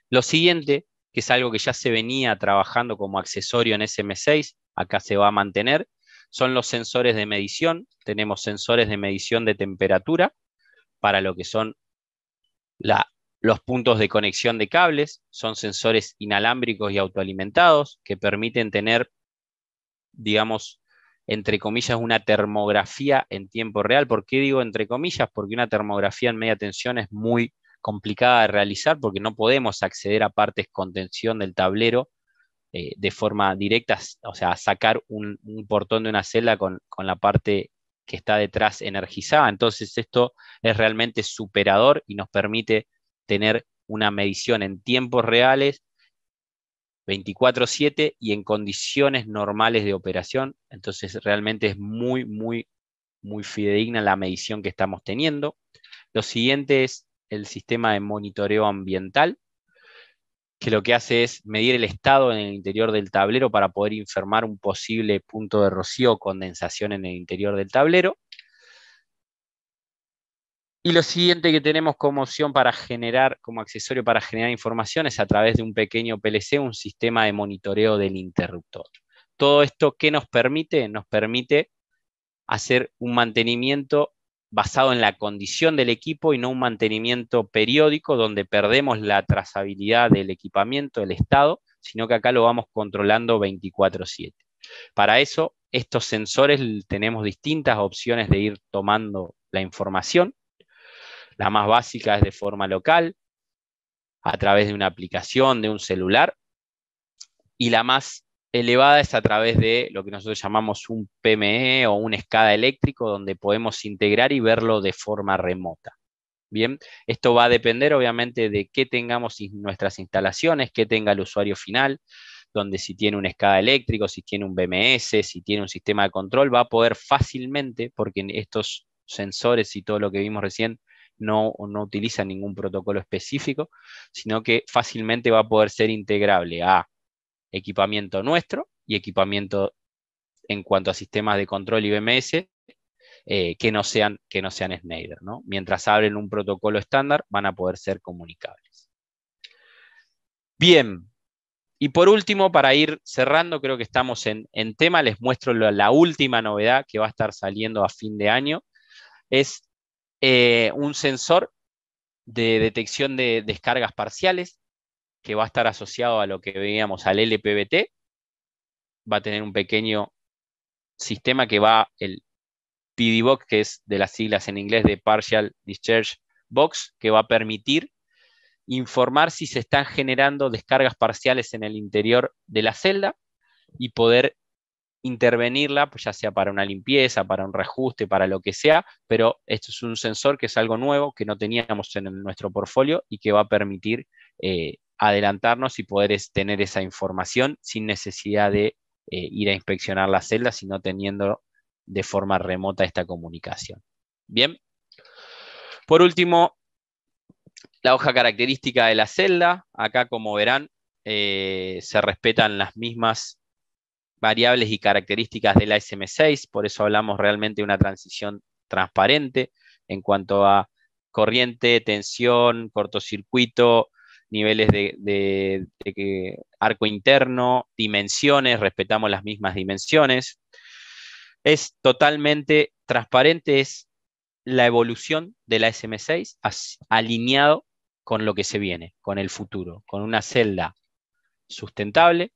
Lo siguiente, que es algo que ya se venía trabajando como accesorio en SM6, acá se va a mantener, son los sensores de medición. Tenemos sensores de medición de temperatura para lo que son los puntos de conexión de cables. Son sensores inalámbricos y autoalimentados que permiten tener, digamos, entre comillas, una termografía en tiempo real. ¿Por qué digo entre comillas? Porque una termografía en media tensión es muy complicada de realizar porque no podemos acceder a partes con tensión del tablero eh, de forma directa, o sea, sacar un, portón de una celda con, con la parte que está detrás energizada. Entonces esto es realmente superador y nos permite tener una medición en tiempos reales 24/7 y en condiciones normales de operación. Entonces realmente es muy, muy, muy fidedigna la medición que estamos teniendo. Lo siguiente es el sistema de monitoreo ambiental, que lo que hace es medir el estado en el interior del tablero para poder informar un posible punto de rocío o condensación en el interior del tablero. Y lo siguiente que tenemos como opción para generar, como accesorio para generar información, es a través de un pequeño PLC, un sistema de monitoreo del interruptor. Todo esto, ¿qué nos permite? Nos permite hacer un mantenimiento basado en la condición del equipo y no un mantenimiento periódico donde perdemos la trazabilidad del equipamiento, el estado, sino que acá lo vamos controlando 24/7. Para eso, estos sensores tenemos distintas opciones de ir tomando la información la más básica es de forma local, a través de una aplicación, de un celular. Y la más elevada es a través de lo que nosotros llamamos un PME o un escada eléctrico, donde podemos integrar y verlo de forma remota. Bien, esto va a depender obviamente de qué tengamos en nuestras instalaciones, qué tenga el usuario final, donde si tiene un escada eléctrico, si tiene un BMS, si tiene un sistema de control, va a poder fácilmente, porque estos sensores y todo lo que vimos recién no, utiliza ningún protocolo específico, sino que fácilmente va a poder ser integrable a equipamiento nuestro y equipamiento en cuanto a sistemas de control y BMS eh, que, no sean, que no sean ¿no? Mientras abren un protocolo estándar, van a poder ser comunicables. Bien, y por último, para ir cerrando, creo que estamos en, tema, les muestro la, la última novedad que va a estar saliendo a fin de año, es eh, un sensor de detección de descargas parciales que va a estar asociado a lo que veíamos al LPBT. Va a tener un pequeño sistema que va, el PDBox, que es de las siglas en inglés de Partial Discharge Box, que va a permitir informar si se están generando descargas parciales en el interior de la celda y poder intervenirla, pues ya sea para una limpieza, para un reajuste, para lo que sea, pero esto es un sensor que es algo nuevo que no teníamos en nuestro portfolio y que va a permitir eh, adelantarnos y poder tener esa información sin necesidad de eh, ir a inspeccionar las celdas, sino teniendo de forma remota esta comunicación. Bien. Por último, la hoja característica de la celda. Acá, como verán, eh, se respetan las mismas variables y características de la SM6, por eso hablamos realmente de una transición transparente en cuanto a corriente, tensión, cortocircuito, niveles de, arco interno, dimensiones, respetamos las mismas dimensiones. Es totalmente transparente, es la evolución de la SM6 alineado con lo que se viene, con el futuro, con una celda sustentable,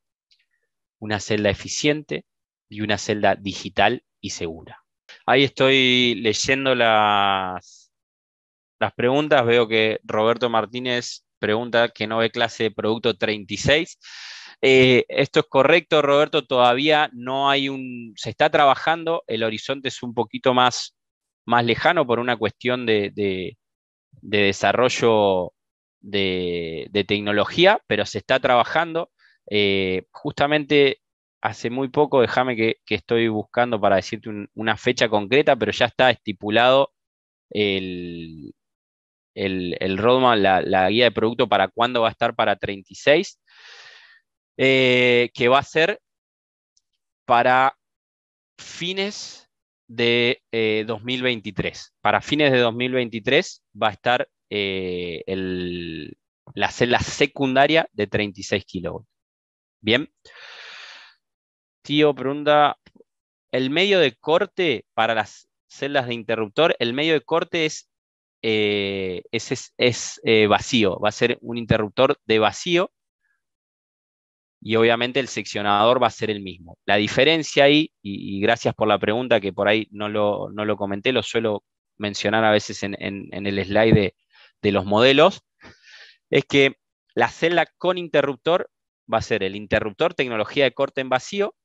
una celda eficiente y una celda digital y segura. Ahí estoy leyendo las, preguntas. Veo que Roberto Martínez pregunta que no ve clase de producto 36. Eh, esto es correcto, Roberto. Todavía no hay un. Se está trabajando. El horizonte es un poquito más, más lejano por una cuestión de, desarrollo de, de, tecnología, pero se está trabajando. Eh, justamente hace muy poco, déjame que, estoy buscando para decirte una fecha concreta, pero ya está estipulado el, el, roadmap, la, guía de producto para cuándo va a estar para 36, eh, que va a ser para fines de 2023. Eh, para fines de 2023 va a estar la celda secundaria de 36 kilovolts. Bien. Tío pregunta, el medio de corte para las celdas de interruptor, el medio de corte es, eh, eh, vacío, va a ser un interruptor de vacío y obviamente el seccionador va a ser el mismo. La diferencia ahí, y, gracias por la pregunta que por ahí no lo, no lo comenté, lo suelo mencionar a veces en, el slide de los modelos, es que la celda con interruptor va a ser el interruptor, tecnología de corte en vacío,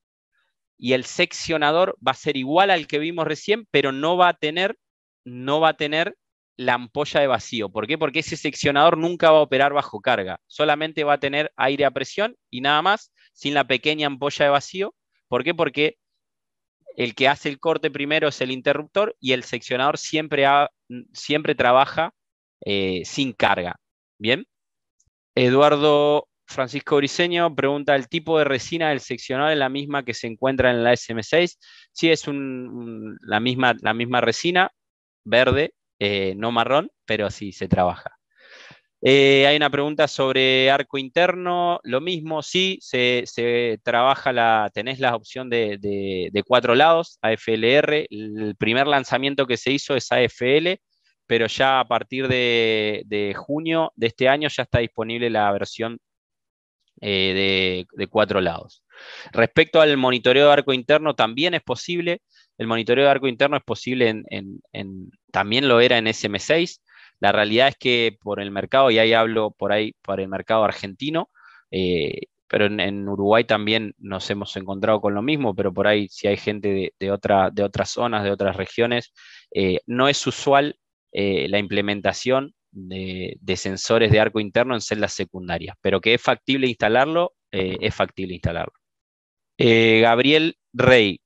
y el seccionador va a ser igual al que vimos recién, pero no va a tener, no va a tener la ampolla de vacío. ¿Por qué? Porque ese seccionador nunca va a operar bajo carga, solamente va a tener aire a presión y nada más, sin la pequeña ampolla de vacío. ¿Por qué? Porque el que hace el corte primero es el interruptor y el seccionador siempre, siempre trabaja eh, sin carga. ¿Bien? Eduardo Francisco Briseño pregunta, ¿el tipo de resina del seccional es la misma que se encuentra en la SM6? Sí, es la, misma, la, misma, resina, verde, eh, no marrón, pero así se trabaja. Eh, hay una pregunta sobre arco interno, lo mismo, sí, se, trabaja, la, tenés la opción de, cuatro lados, AFLR, el primer lanzamiento que se hizo es AFL, pero ya a partir de junio de este año ya está disponible la versión eh, de, cuatro lados. Respecto al monitoreo de arco interno, también es posible. El monitoreo de arco interno es posible, en, también lo era en SM6. La realidad es que por el mercado, y ahí hablo por ahí, por el mercado argentino, eh, pero en, Uruguay también nos hemos encontrado con lo mismo, pero por ahí si hay gente de, de otras zonas, de otras regiones, eh, no es usual la implementación de, sensores de arco interno en celdas secundarias, pero que es factible instalarlo, eh, es factible instalarlo. Eh, Gabriel Rey,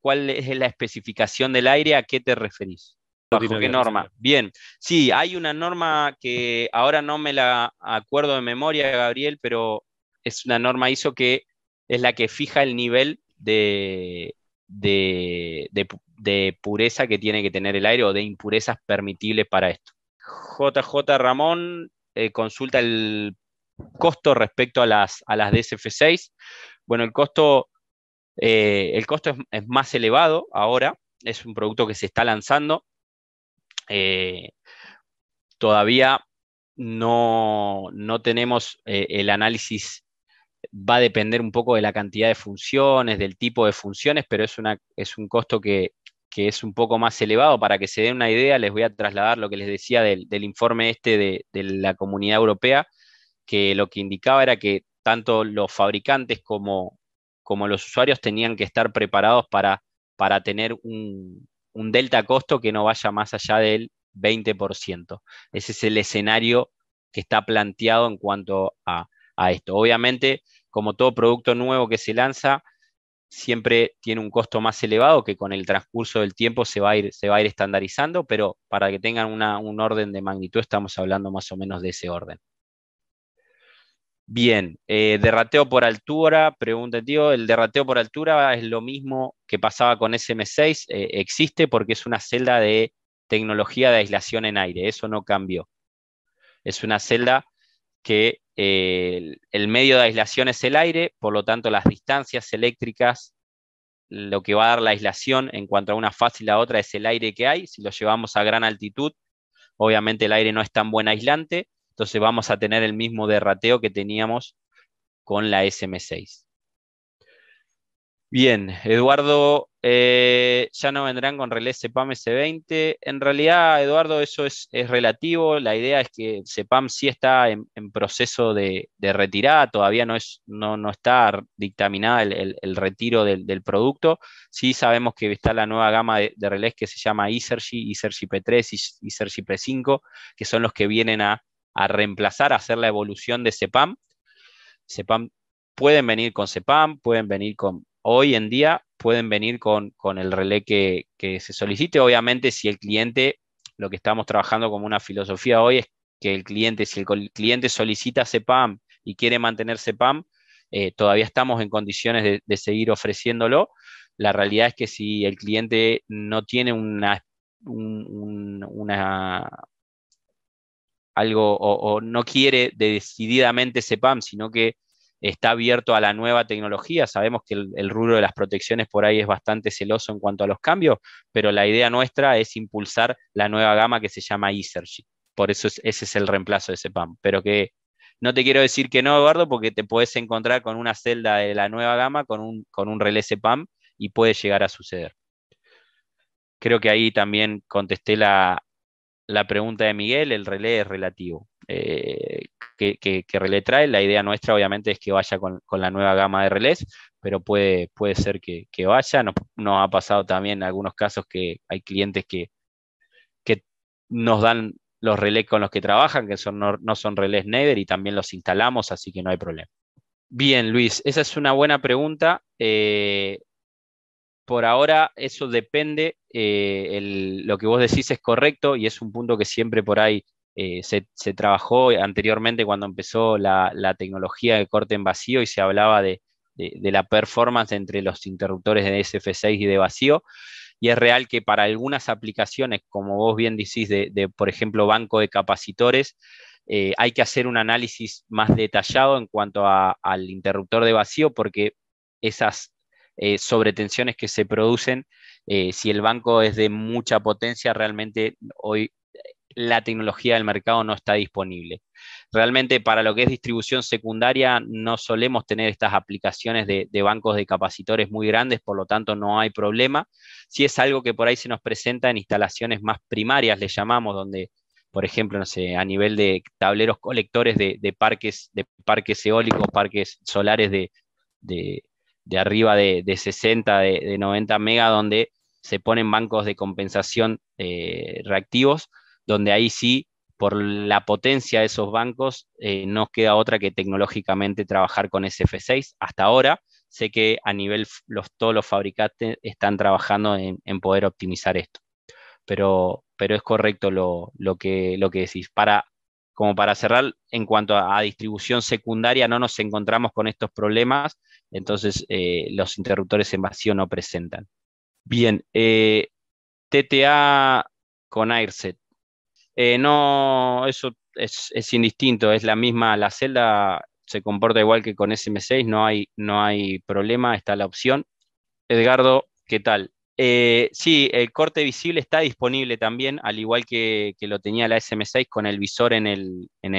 ¿cuál es la especificación del aire? ¿A qué te referís? ¿Bajo qué norma? Bien, sí, hay una norma que ahora no me la acuerdo de memoria, Gabriel, pero es una norma ISO que es la que fija el nivel de, de pureza que tiene que tener el aire o de impurezas permitibles para esto. JJ Ramón eh, consulta el costo respecto a las, las DSF6. Bueno, el costo, eh, el costo es, más elevado ahora, es un producto que se está lanzando. Eh, todavía no, no tenemos el análisis, va a depender un poco de la cantidad de funciones, del tipo de funciones, pero es, una, es un costo que, que es un poco más elevado. Para que se den una idea, les voy a trasladar lo que les decía del, informe este de, la Comunidad Europea, que lo que indicaba era que tanto los fabricantes como, como los usuarios tenían que estar preparados para, para tener un, delta costo que no vaya más allá del 20%. Ese es el escenario que está planteado en cuanto a esto. Obviamente, como todo producto nuevo que se lanza, siempre tiene un costo más elevado que con el transcurso del tiempo se va a ir, se va a ir estandarizando, pero para que tengan un orden de magnitud estamos hablando más o menos de ese orden. Bien, eh, derrateo por altura, pregunta tío, ¿el derrateo por altura es lo mismo que pasaba con SM6? Eh, existe porque es una celda de tecnología de aislación en aire, eso no cambió. Es una celda que el, medio de aislación es el aire, por lo tanto las distancias eléctricas, lo que va a dar la aislación en cuanto a una fase y la otra es el aire que hay. Si lo llevamos a gran altitud, obviamente el aire no es tan buen aislante, entonces vamos a tener el mismo derrateo que teníamos con la SM6. Bien, Eduardo, eh, ya no vendrán con relés CEPAM S20. En realidad, Eduardo, eso es, relativo. La idea es que CEPAM sí está en, proceso de, retirada, todavía no, está dictaminada el, retiro del, producto. Sí sabemos que está la nueva gama de, relés que se llama Isergy, Isergy P3 y Isergy P5, que son los que vienen a, a reemplazar, a hacer la evolución de CEPAM. CEPAM pueden venir con CEPAM, pueden venir con, hoy en día pueden venir con, el relé que, se solicite. Obviamente, si el cliente, lo que estamos trabajando como una filosofía hoy es que el cliente, si el cliente solicita CEPAM y quiere mantener CEPAM, eh, todavía estamos en condiciones de, seguir ofreciéndolo. La realidad es que si el cliente no tiene una, una algo o, o, no quiere decididamente CEPAM, sino que está abierto a la nueva tecnología. Sabemos que el, rubro de las protecciones por ahí es bastante celoso en cuanto a los cambios, pero la idea nuestra es impulsar la nueva gama que se llama Easergy. Por eso ese es el reemplazo de ese Pero que no te quiero decir que no, Eduardo, porque te puedes encontrar con una celda de la nueva gama, con un, con un relé CEPAM, y puede llegar a suceder. Creo que ahí también contesté la, la pregunta de Miguel, el relé es relativo. Eh, que, Relé trae. La idea nuestra, obviamente, es que vaya con, la nueva gama de relés, pero puede, puede ser que, vaya. Nos, ha pasado también en algunos casos que hay clientes que, que nos dan los relés con los que trabajan, que son, no, son relés Neder y también los instalamos, así que no hay problema. Bien, Luis, esa es una buena pregunta. Eh, por ahora eso depende, eh, lo que vos decís es correcto y es un punto que siempre por ahí eh, se, trabajó anteriormente cuando empezó la, tecnología de corte en vacío y se hablaba de, la performance entre los interruptores de SF6 y de vacío. Y es real que para algunas aplicaciones, como vos bien decís, de, por ejemplo banco de capacitores, eh, hay que hacer un análisis más detallado en cuanto al interruptor de vacío porque esas eh, sobretensiones que se producen, si el banco es de mucha potencia, realmente hoy la tecnología del mercado no está disponible. Realmente para lo que es distribución secundaria no solemos tener estas aplicaciones de, bancos de capacitores muy grandes, por lo tanto no hay problema. Si es algo que por ahí se nos presenta en instalaciones más primarias, le llamamos, donde, por ejemplo, no sé, a nivel de tableros colectores de, parques, de parques eólicos, parques solares de, arriba de, 60, de, 90 mega, donde se ponen bancos de compensación eh, reactivos donde ahí sí, por la potencia de esos bancos, eh, no queda otra que tecnológicamente trabajar con SF6 hasta ahora. Sé que a nivel, los, todos los fabricantes están trabajando en, poder optimizar esto. Pero, pero es correcto lo, que, lo que decís. Para, como para cerrar, en cuanto a, distribución secundaria, no nos encontramos con estos problemas, entonces eh, los interruptores en vacío no presentan. Bien, eh, TTA con AirSet. Eh, no, eso es, indistinto, es la misma, la celda se comporta igual que con SM6, no hay, no hay problema, está la opción. Edgardo, ¿qué tal? Eh, sí, el corte visible está disponible también, al igual que, lo tenía la SM6 con el visor en el, en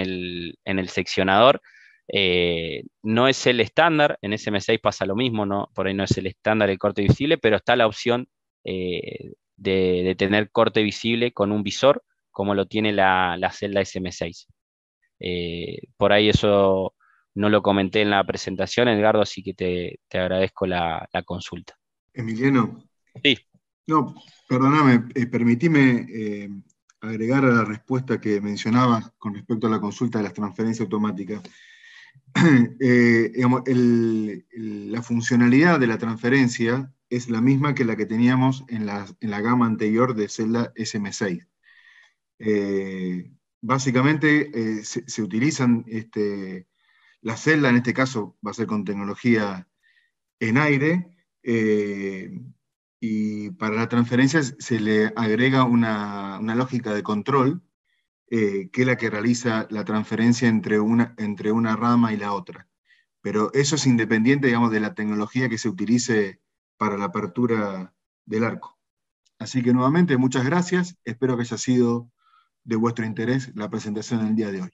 el, seccionador. Eh, no es el estándar, en SM6 pasa lo mismo, no, por ahí no es el estándar el corte visible, pero está la opción de, tener corte visible con un visor como lo tiene la, celda SM6. Eh, por ahí eso no lo comenté en la presentación, Edgardo, así que te, agradezco la, consulta. Emiliano. Sí. No, perdóname, eh, permitime eh, agregar a la respuesta que mencionaba con respecto a la consulta de las transferencias automáticas. la funcionalidad de la transferencia es la misma que la que teníamos en la, en la gama anterior de celda SM6. Eh, básicamente eh, se, utilizan este, la celda, en este caso va a ser con tecnología en aire, eh, y para la transferencia se le agrega una, lógica de control, que es la que realiza la transferencia entre una, entre una rama y la otra. Pero eso es independiente, de la tecnología que se utilice para la apertura del arco. Así que nuevamente, muchas gracias. Espero que haya sido de vuestro interés la presentación del día de hoy.